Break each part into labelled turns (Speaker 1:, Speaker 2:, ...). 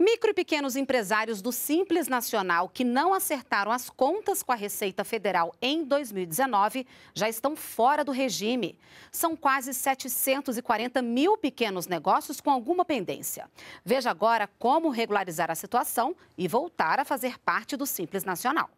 Speaker 1: Micro e pequenos empresários do Simples Nacional que não acertaram as contas com a Receita Federal em 2019 já estão fora do regime. São quase 740 mil pequenos negócios com alguma pendência. Veja agora como regularizar a situação e voltar a fazer parte do Simples Nacional.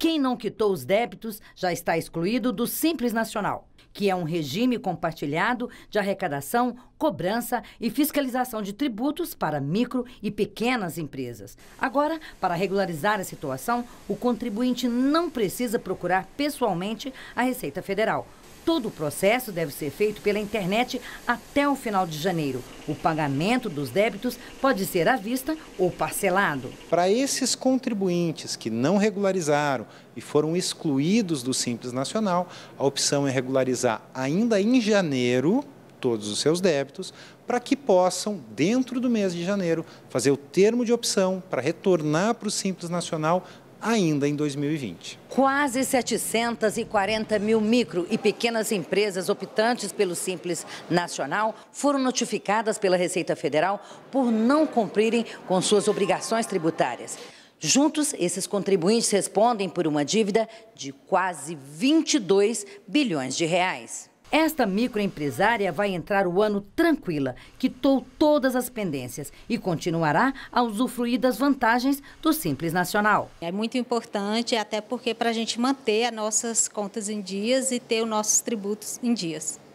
Speaker 2: Quem não quitou os débitos já está excluído do Simples Nacional, que é um regime compartilhado de arrecadação, cobrança e fiscalização de tributos para micro e pequenas empresas. Agora, para regularizar a situação, o contribuinte não precisa procurar pessoalmente a Receita Federal. Todo o processo deve ser feito pela internet até o final de janeiro. O pagamento dos débitos pode ser à vista ou parcelado.
Speaker 3: Para esses contribuintes que não regularizaram e foram excluídos do Simples Nacional, a opção é regularizar ainda em janeiro todos os seus débitos, para que possam, dentro do mês de janeiro, fazer o termo de opção para retornar para o Simples Nacional ainda em 2020.
Speaker 2: Quase 740 mil micro e pequenas empresas optantes pelo Simples Nacional foram notificadas pela Receita Federal por não cumprirem com suas obrigações tributárias. Juntos, esses contribuintes respondem por uma dívida de quase 22 bilhões de reais. Esta microempresária vai entrar o ano tranquila, quitou todas as pendências e continuará a usufruir das vantagens do Simples Nacional. É muito importante,
Speaker 1: até porque para a gente manter as nossas contas em dias e ter os nossos tributos em dias.